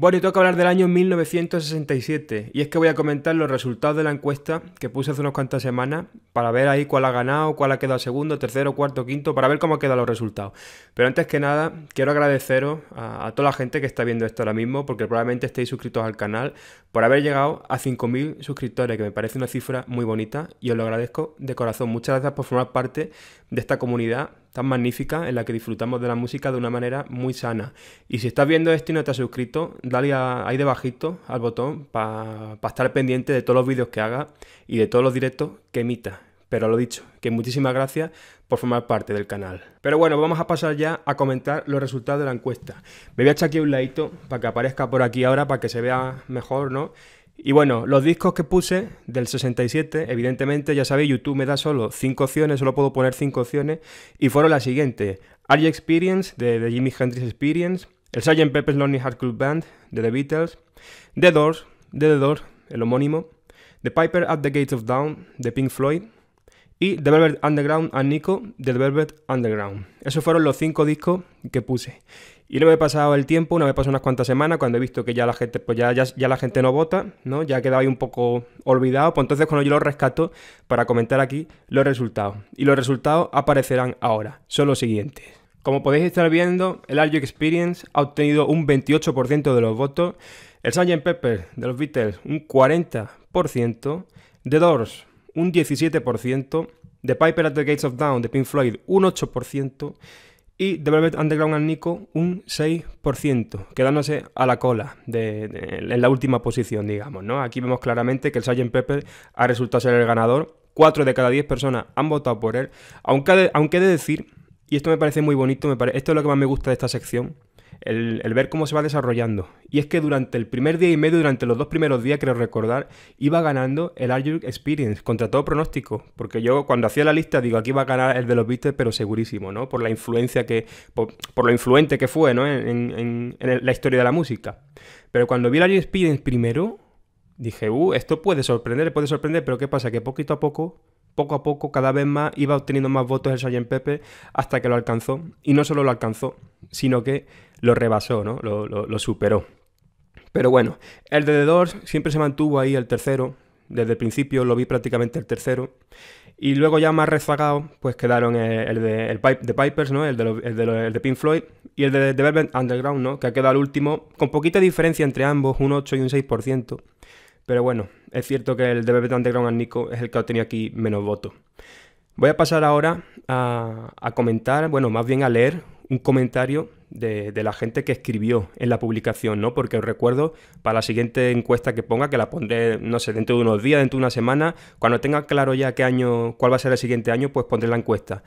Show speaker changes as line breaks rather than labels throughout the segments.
Bueno, y toca hablar del año 1967. Y es que voy a comentar los resultados de la encuesta que puse hace unas cuantas semanas para ver ahí cuál ha ganado, cuál ha quedado segundo, tercero, cuarto, quinto, para ver cómo han quedado los resultados. Pero antes que nada, quiero agradeceros a, a, toda la gente que está viendo esto ahora mismo, porque probablemente estéis suscritos al canal, por haber llegado a 5.000 suscriptores, que me parece una cifra muy bonita y os lo agradezco de corazón. Muchas gracias por formar parte de esta comunidad tan magnífica en la que disfrutamos de la música de una manera muy sana. Y si estás viendo esto y no te has suscrito, dale a, ahí debajito al botón para estar pendiente de todos los vídeos que haga y de todos los directos que emita. Pero lo dicho, que muchísimas gracias por formar parte del canal. Pero bueno, vamos a pasar ya a comentar los resultados de la encuesta. Me voy a echar aquí un ladito para que aparezca por aquí ahora, para que se vea mejor, ¿no? Y bueno, los discos que puse del 67, evidentemente, ya sabéis, YouTube me da solo 5 opciones, solo puedo poner 5 opciones, y fueron las siguientes. Are Experience, de, de Jimi Hendrix Experience, el Sgt. Pepper's Lonely Heart Club Band, de The Beatles, The Doors, de The Doors, el homónimo, The Piper at the Gates of Dawn, de Pink Floyd, y The Velvet Underground and Nico, de The Velvet Underground. Esos fueron los 5 discos que puse. Y luego he pasado el tiempo, una vez pasó unas cuantas semanas, cuando he visto que ya la gente, pues ya, ya, la gente no vota, ¿no? Ya ha ahí un poco olvidado. Pues entonces cuando yo lo rescato para comentar aquí los resultados. Y los resultados aparecerán ahora. Son los siguientes. Como podéis estar viendo, el Argy Experience ha obtenido un 28% de los votos. El Sgt. Pepper de los Beatles, un 40%. The Doors, un 17%. The Piper at the Gates of Down de Pink Floyd, un 8% y The Velvet Underground al Nico un 6%, quedándose a la cola, en la última posición, digamos, ¿no? Aquí vemos claramente que el Sgt. Pepper ha resultado ser el ganador, 4 de cada 10 personas han votado por él, aunque, aunque he de decir, y esto me parece muy bonito, me esto es lo que más me gusta de esta sección, el, ver cómo se va desarrollando. Y es que durante el primer día y medio, durante los dos primeros días, creo recordar, iba ganando el Arjun Experience, contra todo pronóstico. Porque yo cuando hacía la lista, digo, aquí va a ganar el de los Beatles, pero segurísimo, ¿no? Por la influencia que. por, lo influente que fue, ¿no? En, la historia de la música. Pero cuando vi el Arjun Experience primero, dije, uh, esto puede sorprender, puede sorprender, pero ¿qué pasa? Que poquito a poco poco a poco, cada vez más, iba obteniendo más votos el Sajen Pepe hasta que lo alcanzó. Y no solo lo alcanzó, sino que lo rebasó, ¿no? Lo, superó. Pero bueno, el de The Doors siempre se mantuvo ahí el tercero. Desde el principio lo vi prácticamente el tercero. Y luego ya más rezagado, pues quedaron eh, el, de Pipers, ¿no? El de, de Pink Floyd y el de The Velvet Underground, ¿no? Que ha quedado el último, con poquita diferencia entre ambos, un 8 y un 6%. Pero bueno, es cierto que el de Underground and Nico es el que ha obtenido aquí menos votos. Voy a pasar ahora a, comentar, bueno, más bien a leer un comentario de, de, la gente que escribió en la publicación, ¿no? Porque os recuerdo para la siguiente encuesta que ponga, que la pondré, no sé, dentro de unos días, dentro de una semana, cuando tenga claro ya qué año, cuál va a ser el siguiente año, pues pondré la encuesta.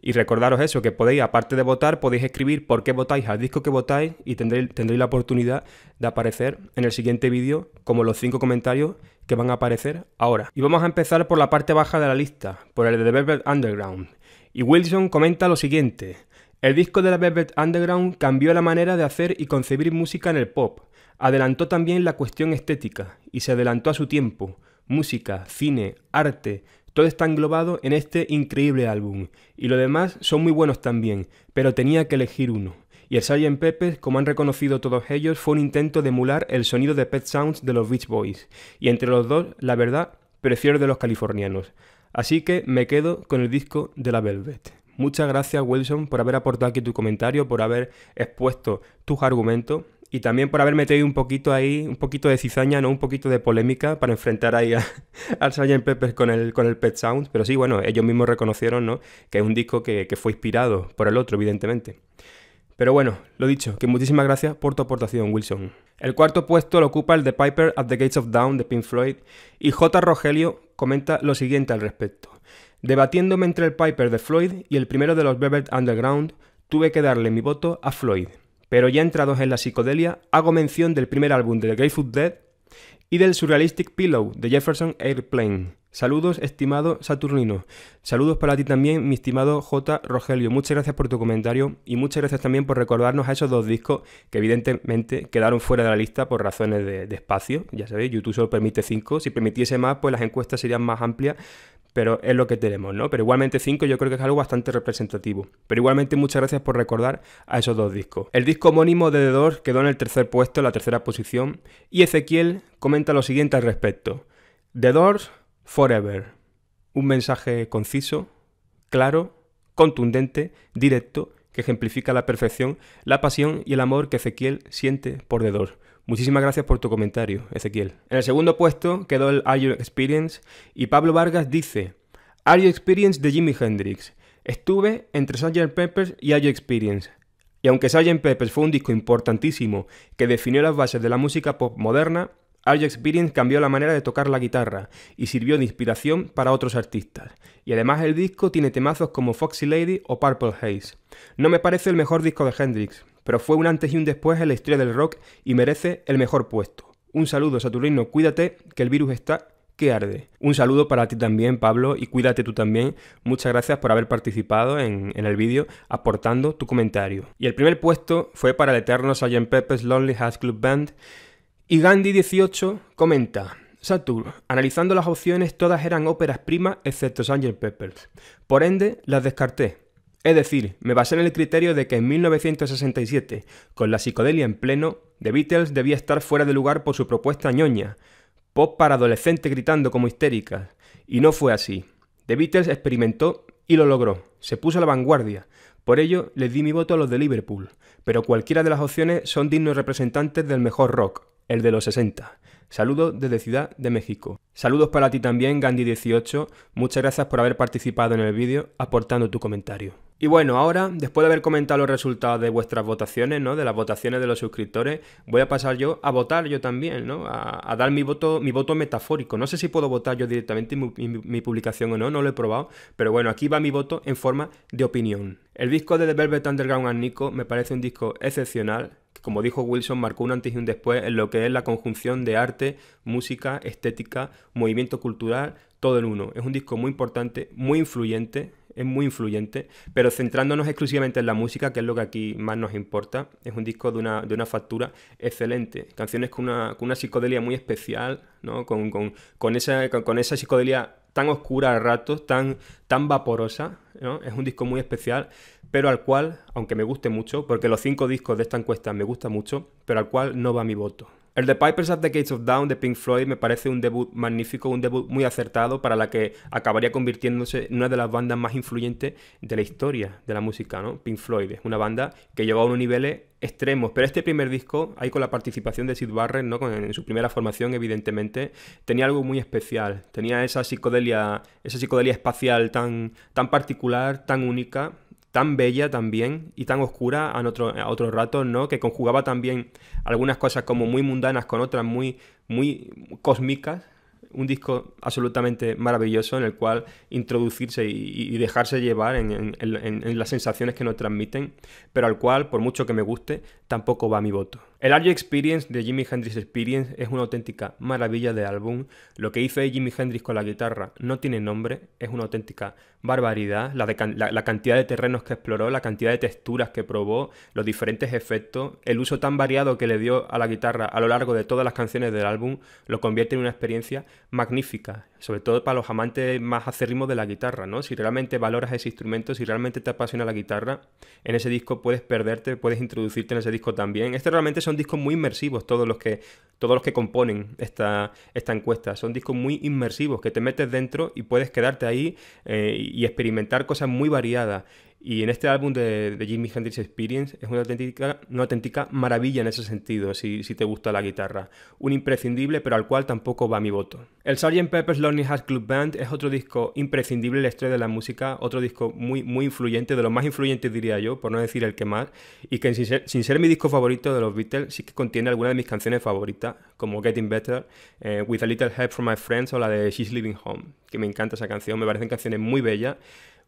Y recordaros eso, que podéis, aparte de votar, podéis escribir por qué votáis al disco que votáis y tendréis, tendréis la oportunidad de aparecer en el siguiente vídeo como los cinco comentarios que van a aparecer ahora. Y vamos a empezar por la parte baja de la lista, por el de The Velvet Underground. Y Wilson comenta lo siguiente. El disco de The Velvet Underground cambió la manera de hacer y concebir música en el pop. Adelantó también la cuestión estética y se adelantó a su tiempo. Música, cine, arte, todo está englobado en este increíble álbum, y los demás son muy buenos también, pero tenía que elegir uno. Y el Sgt. Pepe, como han reconocido todos ellos, fue un intento de emular el sonido de Pet Sounds de los Beach Boys, y entre los dos, la verdad, prefiero de los californianos. Así que me quedo con el disco de la Velvet. Muchas gracias Wilson por haber aportado aquí tu comentario, por haber expuesto tus argumentos y también por haber metido un poquito ahí, un poquito de cizaña, ¿no? Un poquito de polémica para enfrentar ahí al Sgt. Pepper con el, con el Pet Sound. Pero sí, bueno, ellos mismos reconocieron, ¿no? Que es un disco que, fue inspirado por el otro, evidentemente. Pero bueno, lo dicho, que muchísimas gracias por tu aportación, Wilson. El cuarto puesto lo ocupa el de Piper at the Gates of Down de Pink Floyd y J. Rogelio comenta lo siguiente al respecto. Debatiéndome entre el Piper de Floyd y el primero de los Velvet Underground, tuve que darle mi voto a Floyd. Pero ya entrados en la psicodelia, hago mención del primer álbum de The Grateful Dead y del Surrealistic Pillow de Jefferson Airplane. Saludos, estimado Saturnino. Saludos para ti también, mi estimado J. Rogelio. Muchas gracias por tu comentario y muchas gracias también por recordarnos a esos dos discos que evidentemente quedaron fuera de la lista por razones de, espacio. Ya sabéis, YouTube solo permite cinco. Si permitiese más, pues las encuestas serían más amplias pero es lo que tenemos, ¿no? Pero igualmente 5 yo creo que es algo bastante representativo. Pero igualmente muchas gracias por recordar a esos dos discos. El disco homónimo de The quedó en el tercer puesto, la tercera posición, y Ezequiel comenta lo siguiente al respecto. The Forever. Un mensaje conciso, claro, contundente, directo, que ejemplifica la perfección, la pasión y el amor que Ezequiel siente por The Muchísimas gracias por tu comentario, Ezequiel. En el segundo puesto quedó el Are Experience y Pablo Vargas dice: Are Experience de Jimi Hendrix. Estuve entre Sgt. Peppers y Are Experience. Y aunque Sgt. Peppers fue un disco importantísimo que definió las bases de la música pop moderna, Are Experience cambió la manera de tocar la guitarra y sirvió de inspiración para otros artistas. Y además el disco tiene temazos como Foxy Lady o Purple Haze. No me parece el mejor disco de Hendrix, pero fue un antes y un después en la historia del rock y merece el mejor puesto. Un saludo, Saturnino, cuídate, que el virus está que arde. Un saludo para ti también, Pablo, y cuídate tú también. Muchas gracias por haber participado en, el vídeo, aportando tu comentario. Y el primer puesto fue para el eterno Sgt. Pepper's Lonely House Club Band. Y Gandhi18 comenta... Saturno, analizando las opciones, todas eran óperas primas excepto Sgt. Pepper's. Por ende, las descarté. Es decir, me basé en el criterio de que en 1967, con la psicodelia en pleno, The Beatles debía estar fuera de lugar por su propuesta ñoña, pop para adolescente gritando como histéricas, y no fue así. The Beatles experimentó y lo logró, se puso a la vanguardia. Por ello, les di mi voto a los de Liverpool, pero cualquiera de las opciones son dignos representantes del mejor rock, el de los 60. Saludos desde Ciudad de México. Saludos para ti también, Gandhi18. Muchas gracias por haber participado en el vídeo aportando tu comentario. Y bueno, ahora, después de haber comentado los resultados de vuestras votaciones, ¿no? De las votaciones de los suscriptores, voy a pasar yo a votar yo también, ¿no? A, dar mi voto, mi voto metafórico. No sé si puedo votar yo directamente mi, publicación o no, no lo he probado, pero bueno, aquí va mi voto en forma de opinión. El disco de The Velvet Underground and Nico me parece un disco excepcional, que como dijo Wilson, marcó un antes y un después en lo que es la conjunción de arte, música, estética, movimiento cultural, todo en uno. Es un disco muy importante, muy influyente, es muy influyente, pero centrándonos exclusivamente en la música, que es lo que aquí más nos importa, es un disco de una, factura excelente. Canciones con una, psicodelia muy especial, con, con, esa, psicodelia tan oscura a ratos, tan, tan vaporosa, es un disco muy especial, pero al cual, aunque me guste mucho, porque los cinco discos de esta encuesta me gustan mucho, pero al cual no va mi voto. El de Pipers at the Gates of Down de Pink Floyd me parece un debut magnífico, un debut muy acertado para la que acabaría convirtiéndose en una de las bandas más influyentes de la historia de la música, ¿no? Pink Floyd es una banda que llegó a unos niveles extremos, pero este primer disco, ahí con la participación de Sid Barrett, ¿no? en su primera formación, evidentemente, tenía algo muy especial, tenía esa psicodelia, esa psicodelia espacial tan, tan particular, tan única, tan bella también y tan oscura a, otro, a otros ratos, ¿no? Que conjugaba también algunas cosas como muy mundanas con otras muy, muy cósmicas. Un disco absolutamente maravilloso en el cual introducirse y, dejarse llevar en, en las sensaciones que nos transmiten, pero al cual, por mucho que me guste, tampoco va mi voto. El Are Experience de Jimi Hendrix Experience es una auténtica maravilla de álbum. Lo que hizo Jimi Hendrix con la guitarra no tiene nombre, es una auténtica barbaridad. La, cantidad de terrenos que exploró, la cantidad de texturas que probó, los diferentes efectos, el uso tan variado que le dio a la guitarra a lo largo de todas las canciones del álbum, lo convierte en una experiencia magnífica, sobre todo para los amantes más acérrimos de la guitarra, ¿no? Si realmente valoras ese instrumento, si realmente te apasiona la guitarra, en ese disco puedes perderte, puedes introducirte en ese disco también. Este realmente es son discos muy inmersivos todos los que todos los que componen esta, esta encuesta. Son discos muy inmersivos que te metes dentro y puedes quedarte ahí eh, y experimentar cosas muy variadas. Y en este álbum de, de Jimi Hendrix Experience es una auténtica, auténtica maravilla en ese sentido, si, te gusta la guitarra. Un imprescindible, pero al cual tampoco va mi voto. El Sgt. Pepper's Lonely Hearts Club Band es otro disco imprescindible en la historia de la música, otro disco muy, muy influyente, de los más influyentes diría yo, por no decir el que más, y que sin ser, mi disco favorito de los Beatles, sí que contiene algunas de mis canciones favoritas, como Getting Better, eh, With a Little Help from My Friends o la de She's Living Home, que me encanta esa canción, me parecen canciones muy bellas.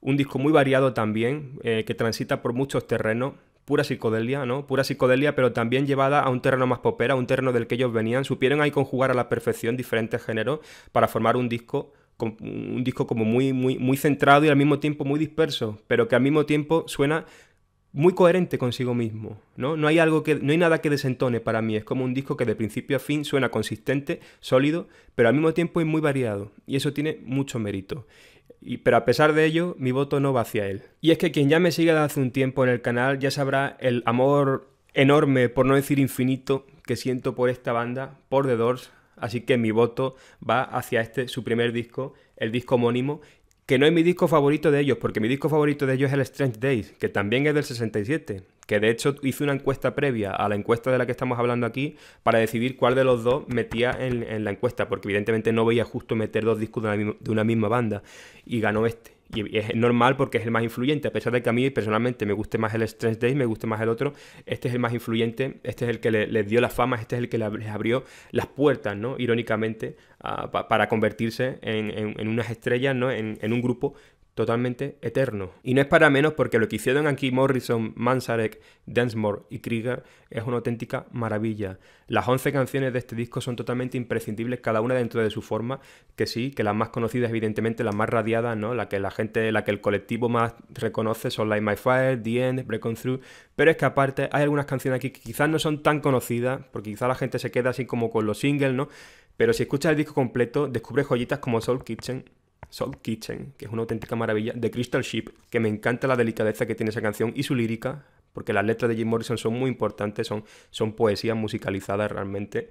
Un disco muy variado también, eh, que transita por muchos terrenos, pura psicodelia, ¿no? Pura psicodelia, pero también llevada a un terreno más popera, un terreno del que ellos venían. Supieron ahí conjugar a la perfección diferentes géneros para formar un disco un disco como muy, muy, muy centrado y al mismo tiempo muy disperso, pero que al mismo tiempo suena muy coherente consigo mismo, ¿no? No hay algo que no hay nada que desentone para mí, es como un disco que de principio a fin suena consistente, sólido, pero al mismo tiempo es muy variado y eso tiene mucho mérito pero a pesar de ello, mi voto no va hacia él. Y es que quien ya me sigue desde hace un tiempo en el canal ya sabrá el amor enorme, por no decir infinito, que siento por esta banda, por The Doors. Así que mi voto va hacia este, su primer disco, el disco homónimo, que no es mi disco favorito de ellos, porque mi disco favorito de ellos es el Strange Days, que también es del 67 que de hecho hice una encuesta previa a la encuesta de la que estamos hablando aquí para decidir cuál de los dos metía en, la encuesta, porque evidentemente no veía justo meter dos discos de una, misma, banda y ganó este. Y es normal porque es el más influyente, a pesar de que a mí personalmente me guste más el Strange Days, me guste más el otro, este es el más influyente, este es el que le, les dio la fama, este es el que les abrió las puertas, ¿no? Irónicamente, ah, para convertirse en, unas estrellas, ¿no? en, un grupo totalmente eterno. Y no es para menos porque lo que hicieron aquí Morrison, Mansarek, Densmore y Krieger es una auténtica maravilla. Las 11 canciones de este disco son totalmente imprescindibles, cada una dentro de su forma, que sí, que las más conocidas evidentemente, las más radiadas, ¿no? La que la gente, la que el colectivo más reconoce son Like My Fire, The End, Break On Through, pero es que aparte hay algunas canciones aquí que quizás no son tan conocidas, porque quizás la gente se queda así como con los singles, ¿no? Pero si escuchas el disco completo, descubres joyitas como Soul Kitchen, Soul Kitchen, que es una auténtica maravilla, de Crystal Ship, que me encanta la delicadeza que tiene esa canción y su lírica, porque las letras de Jim Morrison son muy importantes, son, son poesías musicalizadas realmente.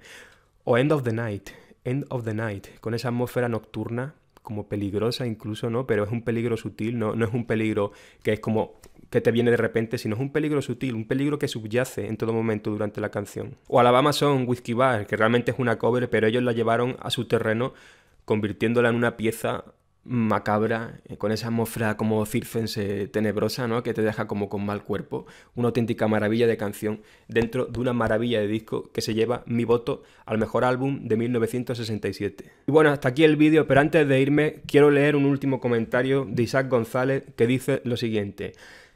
O End of the Night, End of the Night, con esa atmósfera nocturna, como peligrosa incluso, ¿no? Pero es un peligro sutil, no, no es un peligro que es como que te viene de repente, sino es un peligro sutil, un peligro que subyace en todo momento durante la canción. O Alabama Song, Whiskey Bar, que realmente es una cover, pero ellos la llevaron a su terreno convirtiéndola en una pieza macabra, eh, con esa atmósfera como circense tenebrosa, ¿no? Que te deja como con mal cuerpo. Una auténtica maravilla de canción dentro de una maravilla de disco que se lleva mi voto al mejor álbum de 1967. Y bueno, hasta aquí el vídeo, pero antes de irme quiero leer un último comentario de Isaac González que dice lo siguiente.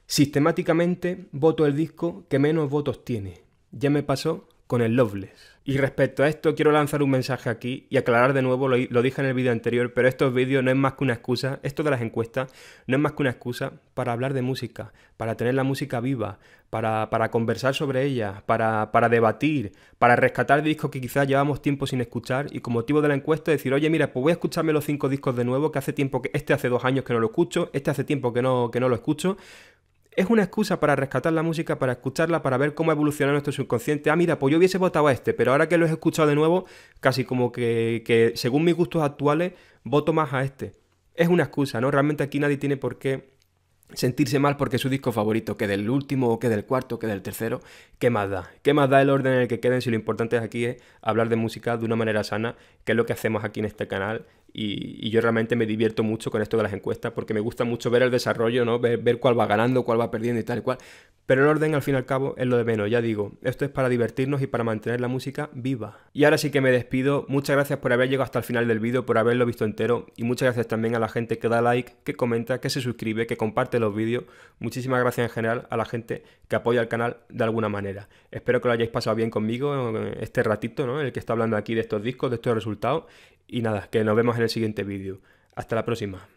Sistemáticamente voto el disco que menos votos tiene. Ya me pasó con el Loveless. Y respecto a esto, quiero lanzar un mensaje aquí y aclarar de nuevo, lo, dije en el vídeo anterior, pero estos vídeos no es más que una excusa, esto de las encuestas no es más que una excusa para hablar de música, para tener la música viva, para, para conversar sobre ella, para, para, debatir, para rescatar discos que quizás llevamos tiempo sin escuchar y con motivo de la encuesta decir, oye, mira, pues voy a escucharme los cinco discos de nuevo, que hace tiempo que este hace dos años que no lo escucho, este hace tiempo que no, que no lo escucho, es una excusa para rescatar la música, para escucharla, para ver cómo evoluciona nuestro subconsciente. Ah, mira, pues yo hubiese votado a este, pero ahora que lo he escuchado de nuevo, casi como que, según mis gustos actuales, voto más a este. Es una excusa, ¿no? Realmente aquí nadie tiene por qué sentirse mal porque su disco favorito, que del último, o que del cuarto, que del tercero, ¿qué más da? ¿Qué más da el orden en el que queden si lo importante aquí es hablar de música de una manera sana, que es lo que hacemos aquí en este canal y, yo realmente me divierto mucho con esto de las encuestas porque me gusta mucho ver el desarrollo, ¿no? Ver, cuál va ganando, cuál va perdiendo y tal y cual. Pero el orden, al fin y al cabo, es lo de menos. Ya digo, esto es para divertirnos y para mantener la música viva. Y ahora sí que me despido. Muchas gracias por haber llegado hasta el final del vídeo, por haberlo visto entero. Y muchas gracias también a la gente que da like, que comenta, que se suscribe, que comparte los vídeos. Muchísimas gracias en general a la gente que apoya el canal de alguna manera. Espero que lo hayáis pasado bien conmigo este ratito, ¿no? el que está hablando aquí de estos discos, de estos resultados. Y nada, que nos vemos en el siguiente vídeo. Hasta la próxima.